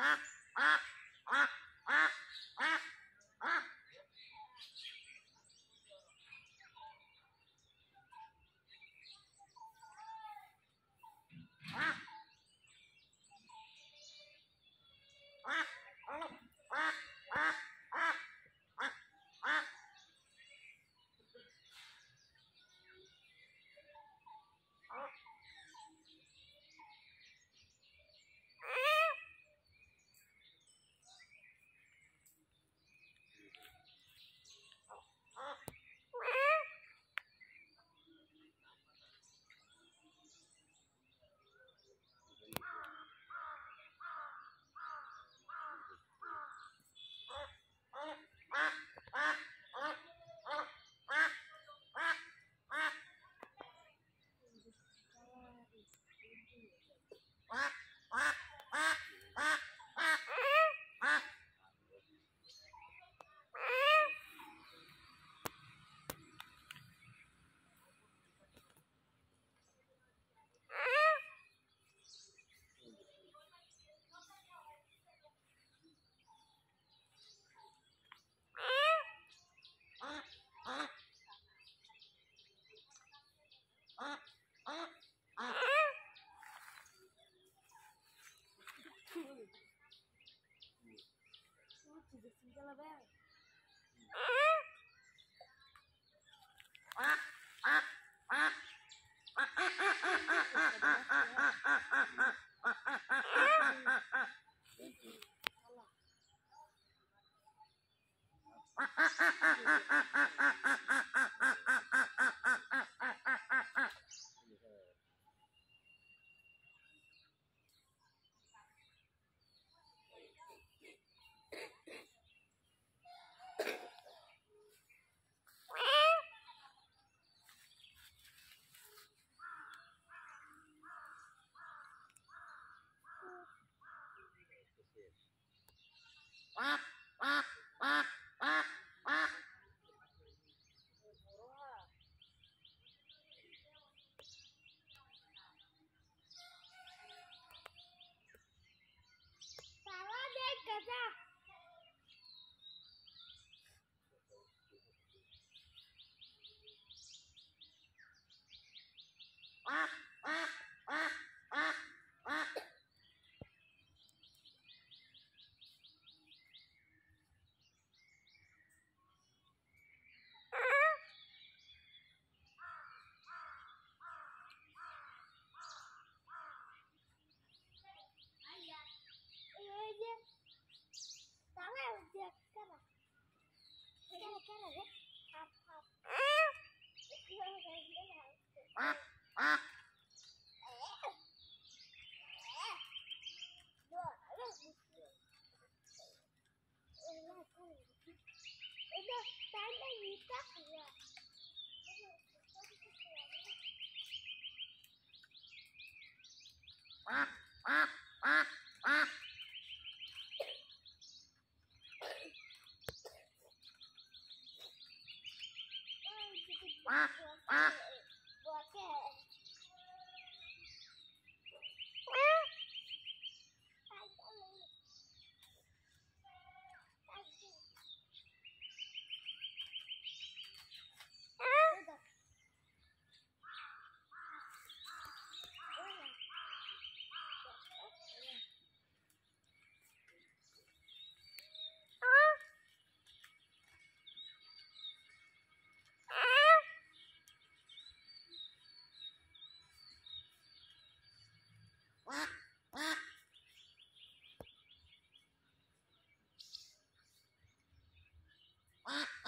Ah! Gracias.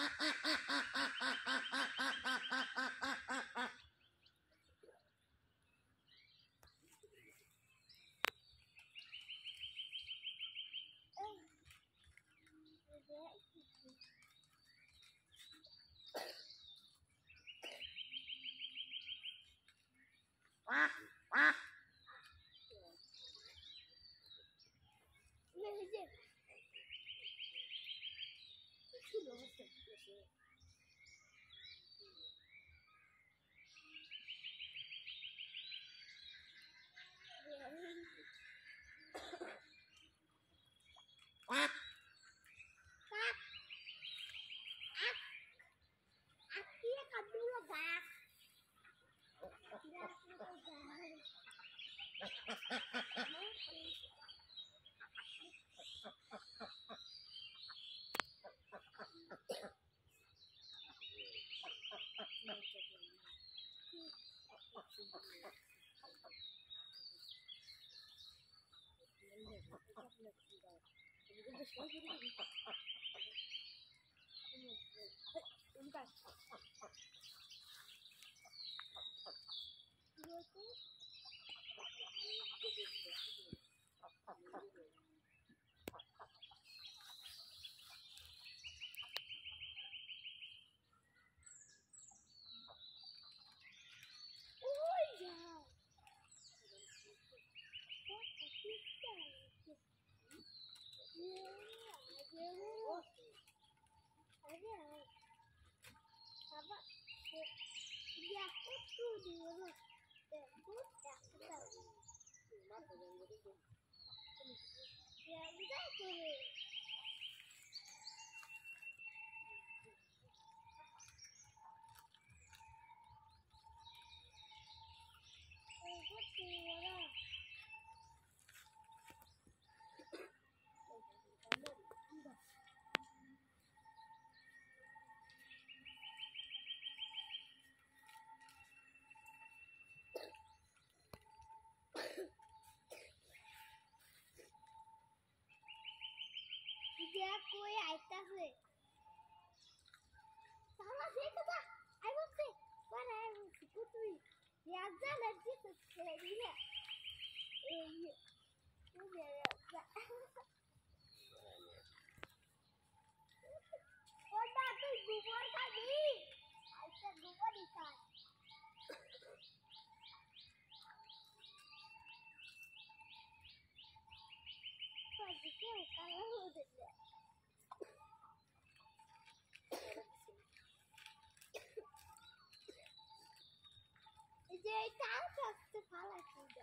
uh, uh. 特选学吃，也行。手机那里放。Ya, bisa tuh. কই আইতাছে তাহলে সে কথা আই বলছি মানে আই বলছি কুতুই রাজা লাগছে সত্যি দিলে এই তুমি রাজা ওটা তুই গোবর খাবি আইতা গোবরই খাস Pode que o cara não যে টাকা ফালাইছে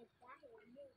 and why move?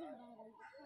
Ja,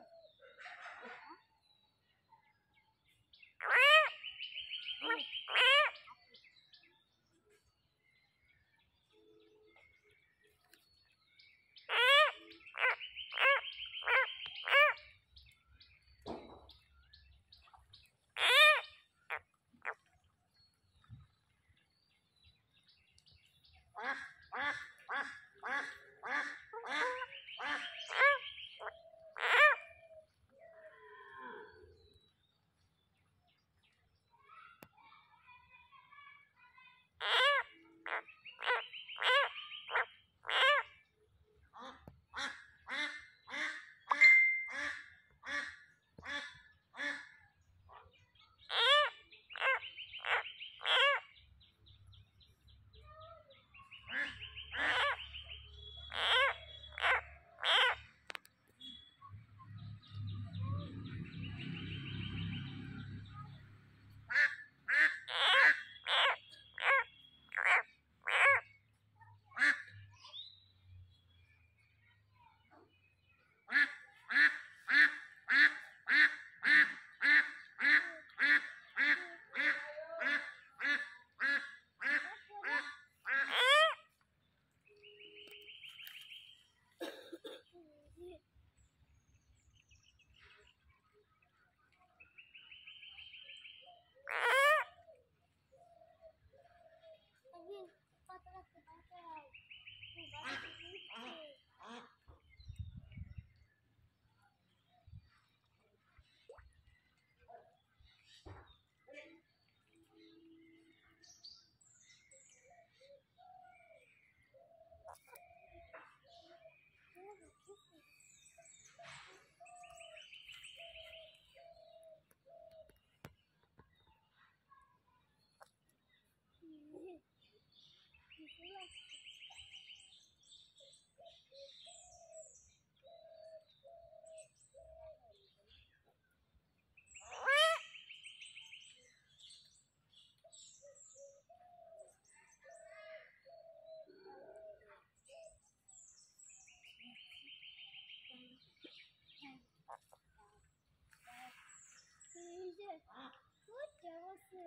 Good job, sir.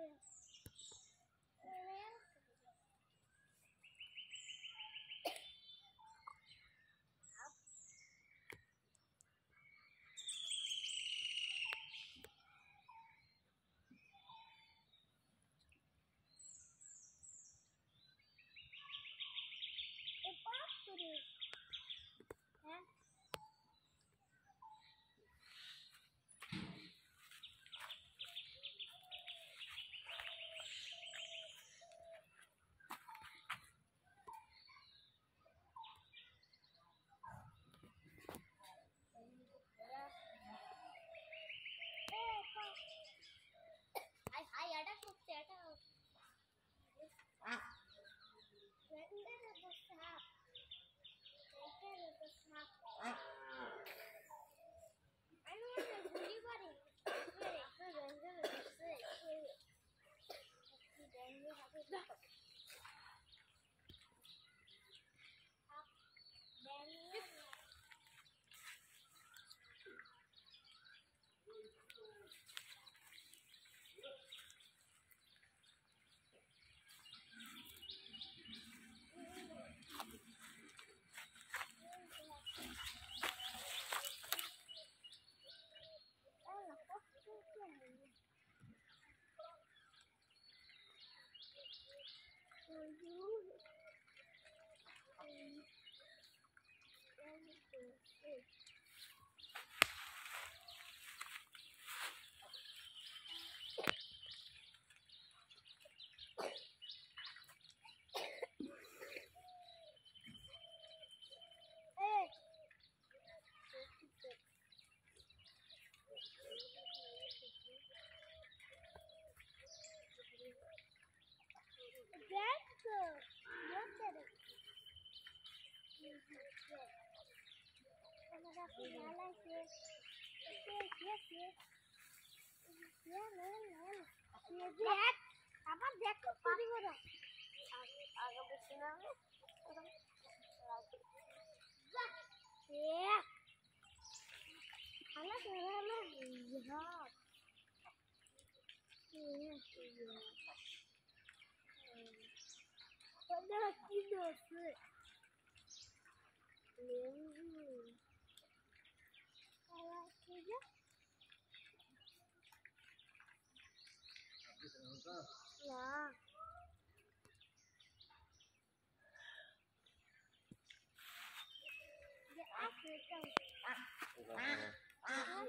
Thank you. Again? আবার দেখো পারি করে আগে বেশি না হ্যাঁ 我那记得是名字，好了，姐姐。狼。你二十正啊啊啊！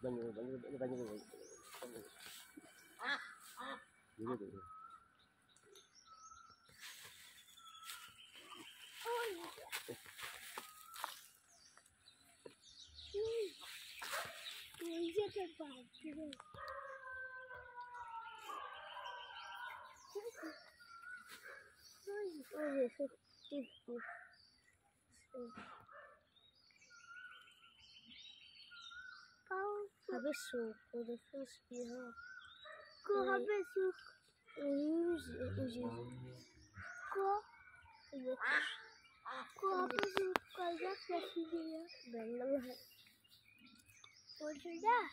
那你们，那你们，那你们，啊！你们怎么？你，嗯，我一下在摆着这是，这这是弟弟，Rabessuco, quando eu fui espirrar. Com rabessuco. Eu digo. Com. Com rabessuco, quase a filha. Bem, não é. Vou ajudar.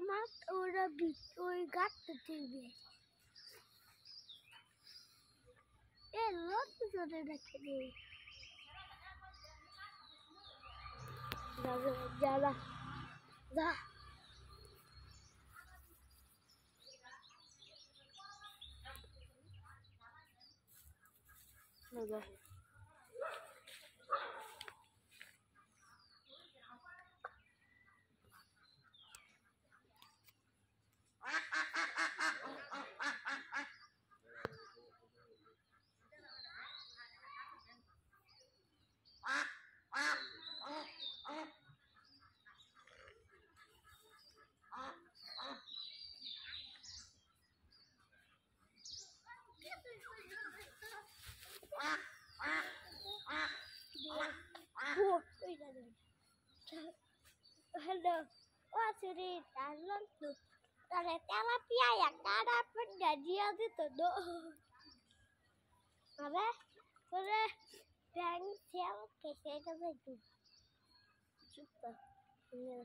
আমার ওরা ওই গাছটা দেখবে ये लोग जोड़े रखे थे ज़्यादा ज़्यादा ज़्यादा wah tuh, Wazuri Taekwondo. ya, la udah cara penjadian dituduh. Apa? Udah dan siapa kesel sama itu? Coba. Ya.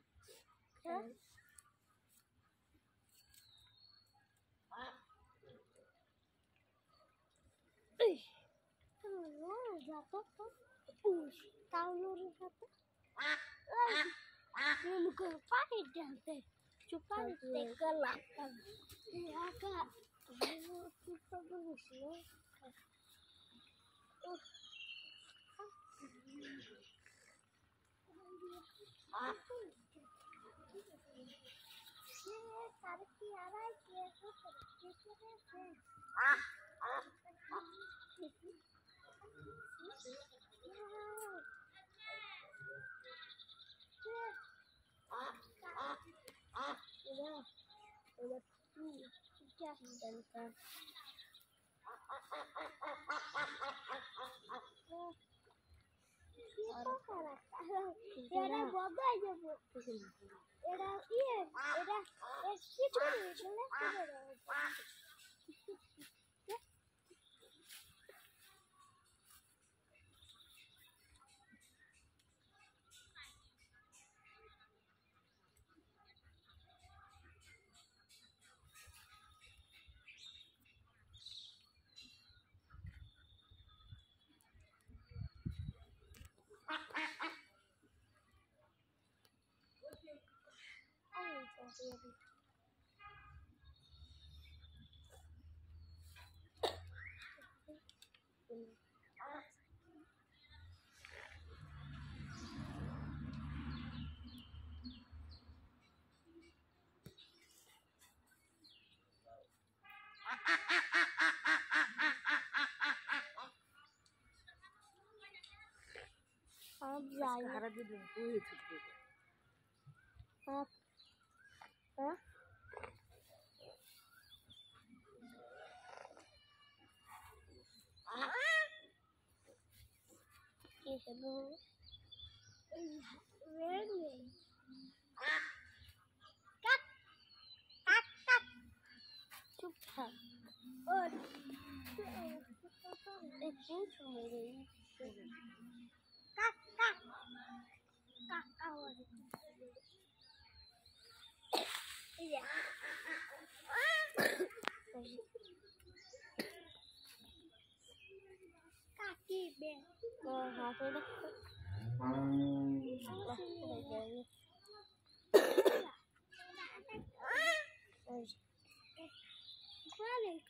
Ih. Kamu jatuh tuh. Uh, tahu lurus satu. Ah. Non puoi fare niente. Ci fai te calata. E ah, ah, ah. ah. là, on a pris une carte dans le pain. Et là, et là, et là, et अब जाइए सारा दिन पूरी छुट्टी आप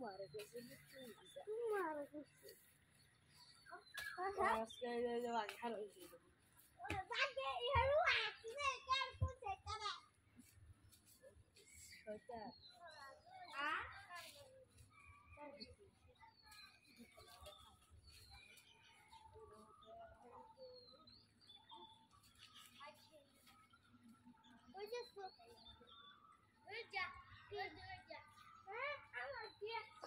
خلاص لا لا لا بعد حلقة جديدة بعد يروح كمان كان كل شيء تبع فتاة ها؟ We're just looking. We're just. Yeah.